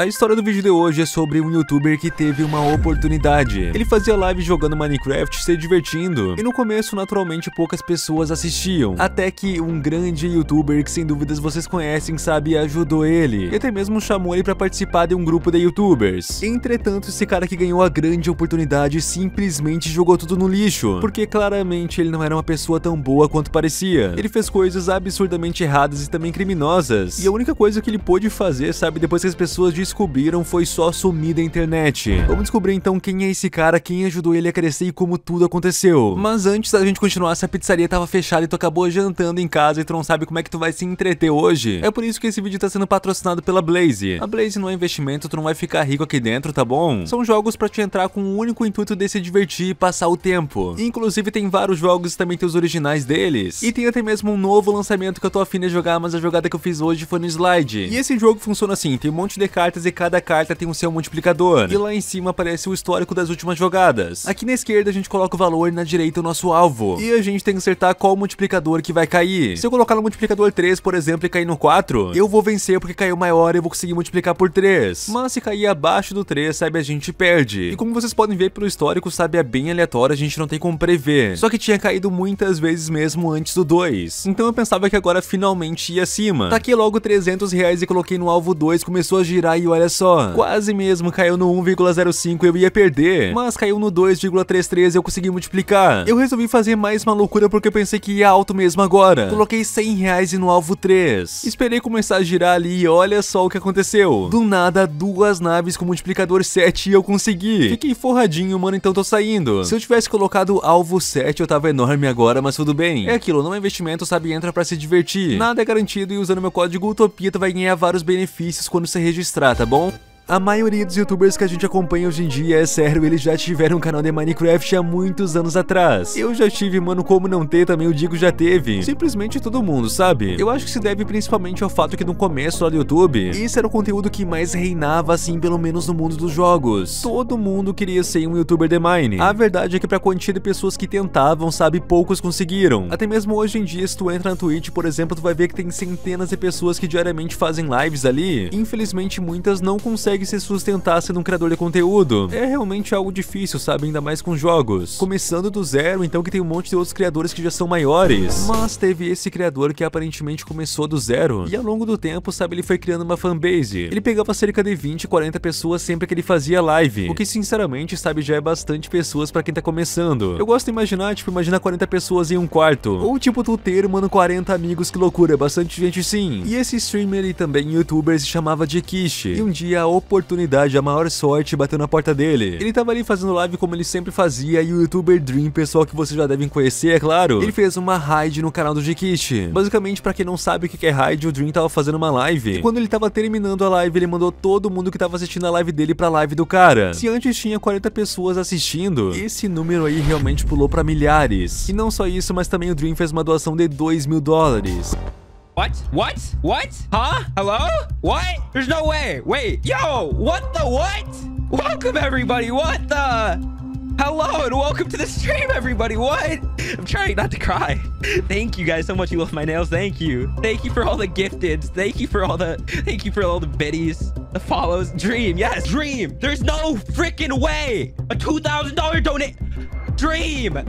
A história do vídeo de hoje é sobre um youtuber que teve uma oportunidade. Ele fazia live jogando Minecraft se divertindo, e no começo naturalmente poucas pessoas assistiam, até que um grande youtuber que sem dúvidas vocês conhecem sabe ajudou ele, e até mesmo chamou ele para participar de um grupo de youtubers. Entretanto, esse cara que ganhou a grande oportunidade simplesmente jogou tudo no lixo, porque claramente ele não era uma pessoa tão boa quanto parecia. Ele fez coisas absurdamente erradas e também criminosas, e a única coisa que ele pôde fazer, sabe, depois que as pessoas disseram descobriram foi só sumir da internet. Vamos descobrir então quem é esse cara, quem ajudou ele a crescer e como tudo aconteceu. Mas antes da gente continuar, essa pizzaria tava fechada e tu acabou jantando em casa e tu não sabe como é que tu vai se entreter hoje. É por isso que esse vídeo tá sendo patrocinado pela Blaze. A Blaze não é investimento, tu não vai ficar rico aqui dentro, tá bom? São jogos pra te entrar com o único intuito de se divertir e passar o tempo. Inclusive tem vários jogos e também tem os originais deles. E tem até mesmo um novo lançamento que eu tô afim de jogar, mas a jogada que eu fiz hoje foi no slide. E esse jogo funciona assim, tem um monte de cartas cartas e cada carta tem o seu multiplicador. E lá em cima aparece o histórico das últimas jogadas. Aqui na esquerda a gente coloca o valor e na direita o nosso alvo. E a gente tem que acertar qual multiplicador que vai cair. Se eu colocar no multiplicador 3, por exemplo, e cair no 4, eu vou vencer porque caiu maior e eu vou conseguir multiplicar por 3. Mas se cair abaixo do 3, sabe, a gente perde. E como vocês podem ver pelo histórico, sabe, é bem aleatório, a gente não tem como prever. Só que tinha caído muitas vezes mesmo antes do 2. Então eu pensava que agora finalmente ia acima. Taquei logo 300 reais e coloquei no alvo 2, começou a girar caiu, olha só. Quase mesmo, caiu no 1,05 eu ia perder. Mas caiu no 2,33 eu consegui multiplicar. Eu resolvi fazer mais uma loucura porque eu pensei que ia alto mesmo agora. Coloquei 100 reais e no alvo 3. Esperei começar a girar ali e olha só o que aconteceu. Do nada, duas naves com multiplicador 7 e eu consegui. Fiquei forradinho, mano, então tô saindo. Se eu tivesse colocado alvo 7 eu tava enorme agora, mas tudo bem. É aquilo, não é investimento, sabe? Entra pra se divertir. Nada é garantido e usando meu código Utopia tu vai ganhar vários benefícios quando se registrar tá bom? A maioria dos youtubers que a gente acompanha hoje em dia, é sério, eles já tiveram um canal de Minecraft há muitos anos atrás. Eu já tive, mano, como não ter, também o Digo já teve. Simplesmente todo mundo, sabe? Eu acho que se deve principalmente ao fato que no começo lá do YouTube, esse era o conteúdo que mais reinava, assim, pelo menos no mundo dos jogos. Todo mundo queria ser um youtuber de Mine. A verdade é que pra quantia de pessoas que tentavam, sabe, poucos conseguiram. Até mesmo hoje em dia, se tu entra na Twitch, por exemplo, tu vai ver que tem centenas de pessoas que diariamente fazem lives ali. Infelizmente, muitas não conseguem consegue se sustentar sendo um criador de conteúdo. É realmente algo difícil, sabe? Ainda mais com jogos. Começando do zero, então que tem um monte de outros criadores que já são maiores. Mas teve esse criador que aparentemente começou do zero. E ao longo do tempo, sabe, ele foi criando uma fanbase. Ele pegava cerca de 20, 40 pessoas sempre que ele fazia live. O que, sinceramente, sabe, já é bastante pessoas pra quem tá começando. Eu gosto de imaginar, tipo, imagina 40 pessoas em um quarto. Ou, tipo, tu ter, mano, 40 amigos, que loucura, é bastante gente sim. E esse streamer e também youtuber se chamava de Kishi. E um dia a oportunidade, a maior sorte bateu na porta dele. Ele tava ali fazendo live como ele sempre fazia e o youtuber Dream, pessoal que vocês já devem conhecer, é claro, ele fez uma raid no canal do Jikit. Basicamente, pra quem não sabe o que é raid, o Dream tava fazendo uma live. E quando ele tava terminando a live, ele mandou todo mundo que tava assistindo a live dele pra live do cara. Se antes tinha 40 pessoas assistindo, esse número aí realmente pulou pra milhares. E não só isso, mas também o Dream fez uma doação de 2 mil dólares. What? What? What? Huh? Hello? What? There's no way. Wait. Yo, what the what? Welcome, everybody. What the... Hello and welcome to the stream, everybody. What? I'm trying not to cry. Thank you guys so much. You love my nails. Thank you. Thank you for all the gifted. Thank you for all the thank you for all the biddies. The follows. Dream. Yes, dream. There's no freaking way. A $2,000 donate. Dream.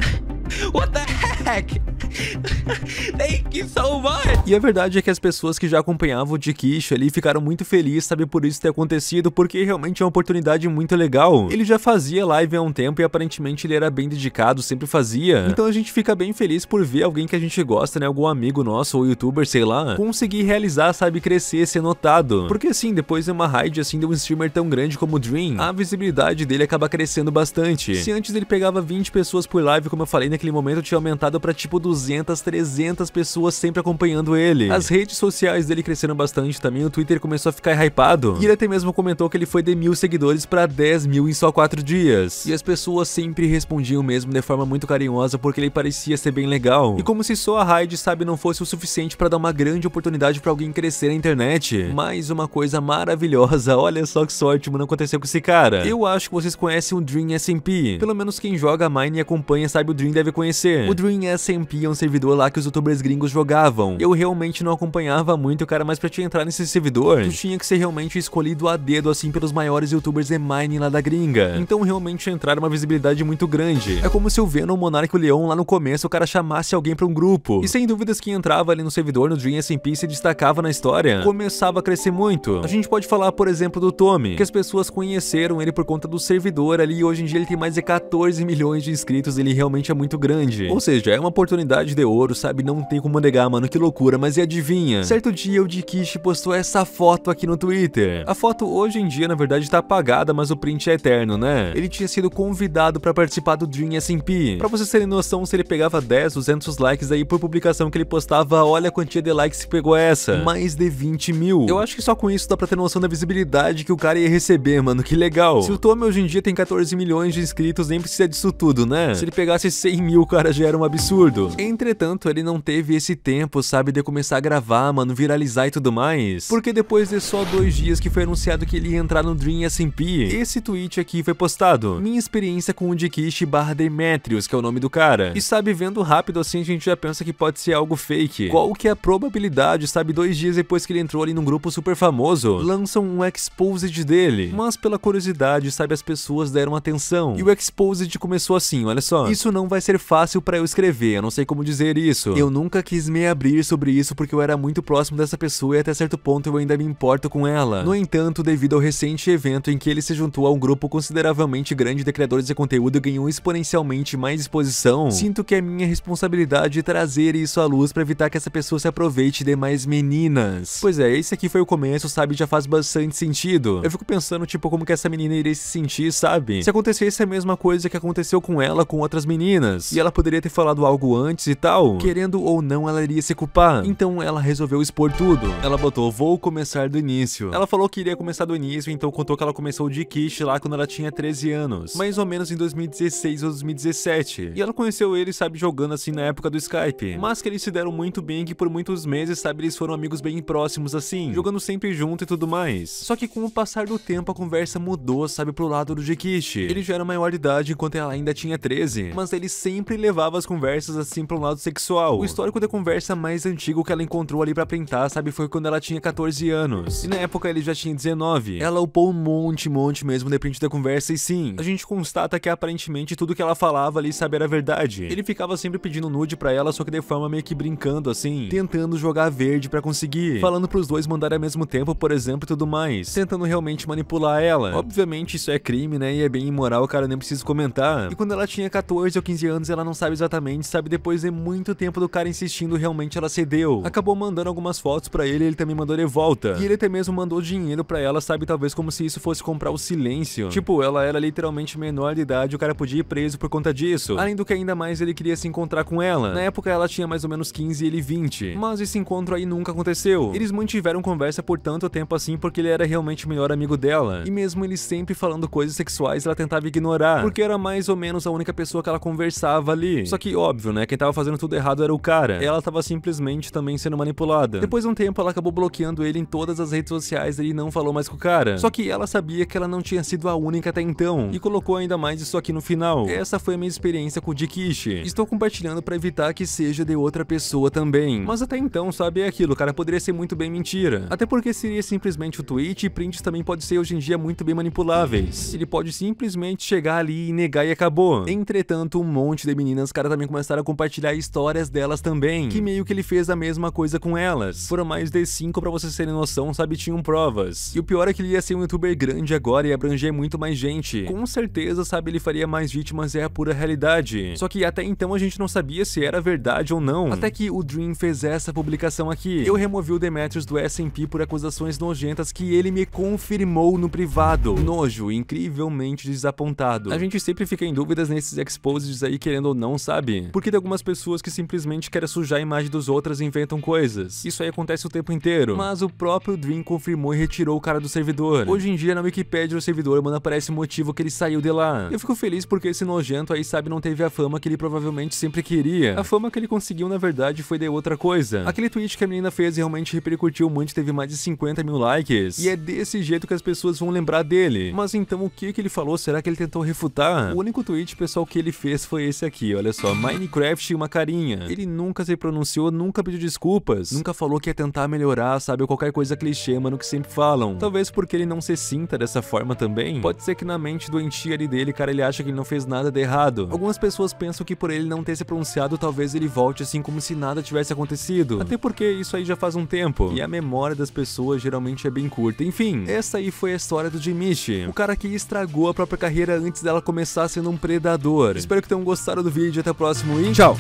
What the heck? thank que salvar. E a verdade é que as pessoas que já acompanhavam o Dikish ali ficaram muito felizes, sabe, por isso ter acontecido, porque realmente é uma oportunidade muito legal. Ele já fazia live há um tempo e aparentemente ele era bem dedicado, sempre fazia. Então a gente fica bem feliz por ver alguém que a gente gosta, né, algum amigo nosso ou youtuber, sei lá, conseguir realizar, sabe, crescer, ser notado. Porque assim, depois de uma raid assim de um streamer tão grande como o Dream, a visibilidade dele acaba crescendo bastante. Se antes ele pegava 20 pessoas por live, como eu falei naquele momento, tinha aumentado pra tipo 200, 300 pessoas pessoas sempre acompanhando ele. As redes sociais dele cresceram bastante também, o Twitter começou a ficar hypado. E ele até mesmo comentou que ele foi de mil seguidores para 10 mil em só 4 dias. E as pessoas sempre respondiam mesmo de forma muito carinhosa porque ele parecia ser bem legal. E como se só a Raid, sabe, não fosse o suficiente para dar uma grande oportunidade para alguém crescer na internet. Mais uma coisa maravilhosa, olha só que sorte, mano, aconteceu com esse cara. Eu acho que vocês conhecem o Dream SMP. Pelo menos quem joga Mine e acompanha sabe o Dream deve conhecer. O Dream SMP é um servidor lá que os youtubers gringos jogavam. Eu realmente não acompanhava muito, cara, mas pra te entrar nesse servidor, tu tinha que ser realmente escolhido a dedo, assim, pelos maiores youtubers de Mine lá da gringa. Então realmente entrar é uma visibilidade muito grande. É como se o Venom, o Monarca e o Leon lá no começo, o cara chamasse alguém pra um grupo. E sem dúvidas que entrava ali no servidor, no Dream SMP, se destacava na história, começava a crescer muito. A gente pode falar, por exemplo, do Tommy, que as pessoas conheceram ele por conta do servidor ali e hoje em dia ele tem mais de 14 milhões de inscritos, ele realmente é muito grande. Ou seja, é uma oportunidade de ouro, sabe? Não tem como negar, mano, que loucura, mas e adivinha? Certo dia, o Dikishi postou essa foto aqui no Twitter. A foto hoje em dia, na verdade, tá apagada, mas o print é eterno, né? Ele tinha sido convidado pra participar do Dream SMP. Pra vocês terem noção, se ele pegava 10, 200 likes aí por publicação que ele postava, olha a quantia de likes que pegou essa. Mais de 20 mil. Eu acho que só com isso dá pra ter noção da visibilidade que o cara ia receber, mano, que legal. Se o Tommy hoje em dia tem 14 milhões de inscritos, nem precisa disso tudo, né? Se ele pegasse 100 mil, cara, já era um absurdo. Entretanto, ele não teve esse esse tempo, sabe, de começar a gravar, mano, viralizar e tudo mais. Porque depois de só dois dias que foi anunciado que ele ia entrar no Dream SMP, esse tweet aqui foi postado. Minha experiência com o Dikishi barra Demetrius, que é o nome do cara. E sabe, vendo rápido assim, a gente já pensa que pode ser algo fake. Qual que é a probabilidade, sabe, dois dias depois que ele entrou ali num grupo super famoso, lançam um exposed dele. Mas pela curiosidade, sabe, as pessoas deram atenção. E o exposed começou assim, olha só. Isso não vai ser fácil pra eu escrever, eu não sei como dizer isso. Eu nunca quis quis me abrir sobre isso porque eu era muito próximo dessa pessoa e até certo ponto eu ainda me importo com ela. No entanto, devido ao recente evento em que ele se juntou a um grupo consideravelmente grande de criadores de conteúdo e ganhou exponencialmente mais exposição, sinto que é minha responsabilidade trazer isso à luz para evitar que essa pessoa se aproveite de mais meninas. Pois é, esse aqui foi o começo, sabe? Já faz bastante sentido. Eu fico pensando, tipo, como que essa menina iria se sentir, sabe? Se acontecesse a mesma coisa que aconteceu com ela com outras meninas, e ela poderia ter falado algo antes e tal, querendo ou não, senão ela iria se culpar. Então ela resolveu expor tudo. Ela botou, vou começar do início. Ela falou que iria começar do início, então contou que ela começou de Kish lá quando ela tinha 13 anos. Mais ou menos em 2016 ou 2017. E ela conheceu ele, sabe, jogando assim na época do Skype. Mas que eles se deram muito bem que por muitos meses, sabe, eles foram amigos bem próximos assim. Jogando sempre junto e tudo mais. Só que com o passar do tempo a conversa mudou, sabe, pro lado do Jikishi. Ele já era maior de idade enquanto ela ainda tinha 13. Mas ele sempre levava as conversas assim pro lado sexual. O histórico de conversa mais antigo que ela encontrou ali pra printar, sabe? Foi quando ela tinha 14 anos. E na época ele já tinha 19. Ela upou um monte, monte mesmo de print da conversa e sim, a gente constata que aparentemente tudo que ela falava ali, sabe, era verdade. Ele ficava sempre pedindo nude pra ela, só que de forma meio que brincando assim, tentando jogar verde pra conseguir, falando pros dois mandarem ao mesmo tempo, por exemplo, e tudo mais, tentando realmente manipular ela. Obviamente isso é crime, né? E é bem imoral, cara, nem preciso comentar. E quando ela tinha 14 ou 15 anos, ela não sabe exatamente, sabe, depois de muito tempo do cara insistir realmente ela cedeu. Acabou mandando algumas fotos para ele, e ele também mandou de volta. E ele até mesmo mandou dinheiro para ela, sabe, talvez como se isso fosse comprar o silêncio. Tipo, ela era literalmente menor de idade, o cara podia ir preso por conta disso. Além do que ainda mais ele queria se encontrar com ela. Na época ela tinha mais ou menos 15 e ele 20. Mas esse encontro aí nunca aconteceu. Eles mantiveram conversa por tanto tempo assim porque ele era realmente o melhor amigo dela. E mesmo ele sempre falando coisas sexuais, ela tentava ignorar, porque era mais ou menos a única pessoa que ela conversava ali. Só que óbvio, né, quem tava fazendo tudo errado era o cara. Ela ela estava simplesmente também sendo manipulada. Depois de um tempo, ela acabou bloqueando ele em todas as redes sociais e ele não falou mais com o cara. Só que ela sabia que ela não tinha sido a única até então, e colocou ainda mais isso aqui no final. Essa foi a minha experiência com o Dikishi. Estou compartilhando para evitar que seja de outra pessoa também. Mas até então, sabe, é aquilo, cara, poderia ser muito bem mentira. Até porque seria simplesmente o tweet e prints também pode ser hoje em dia muito bem manipuláveis. Ele pode simplesmente chegar ali e negar e acabou. Entretanto, um monte de meninas, cara, também começaram a compartilhar histórias delas também também. Que meio que ele fez a mesma coisa com elas. Foram mais de cinco para vocês terem noção, sabe? Tinham provas. E o pior é que ele ia ser um youtuber grande agora e abranger muito mais gente. Com certeza, sabe, ele faria mais vítimas, é a pura realidade. Só que até então a gente não sabia se era verdade ou não. Até que o Dream fez essa publicação aqui. Eu removi o Demetrius do S&P por acusações nojentas que ele me confirmou no privado. Nojo, incrivelmente desapontado. A gente sempre fica em dúvidas nesses exposes aí, querendo ou não, sabe? Porque tem algumas pessoas que simplesmente querem sujar a imagem dos outros e inventam coisas. Isso aí acontece o tempo inteiro. Mas o próprio Dream confirmou e retirou o cara do servidor. Hoje em dia, na Wikipedia do servidor, mano, aparece o motivo que ele saiu de lá. Eu fico feliz porque esse nojento aí, sabe, não teve a fama que ele provavelmente sempre queria. A fama que ele conseguiu, na verdade, foi de outra coisa. Aquele tweet que a menina fez realmente repercutiu muito, teve mais de 50 mil likes. E é desse jeito que as pessoas vão lembrar dele. Mas então, o que, que ele falou? Será que ele tentou refutar? O único tweet, pessoal, que ele fez foi esse aqui, olha só. Minecraft e uma carinha. Ele nunca se pronunciou nunca pediu desculpas, nunca falou que ia tentar melhorar, sabe, ou qualquer coisa clichê, mano, que sempre falam. Talvez porque ele não se sinta dessa forma também. Pode ser que na mente doentia ali dele, cara, ele acha que ele não fez nada de errado. Algumas pessoas pensam que por ele não ter se pronunciado, talvez ele volte assim como se nada tivesse acontecido. Até porque isso aí já faz um tempo. E a memória das pessoas geralmente é bem curta. Enfim, essa aí foi a história do Dimitri O cara que estragou a própria carreira antes dela começar sendo um predador. Espero que tenham gostado do vídeo. Até o próximo e tchau!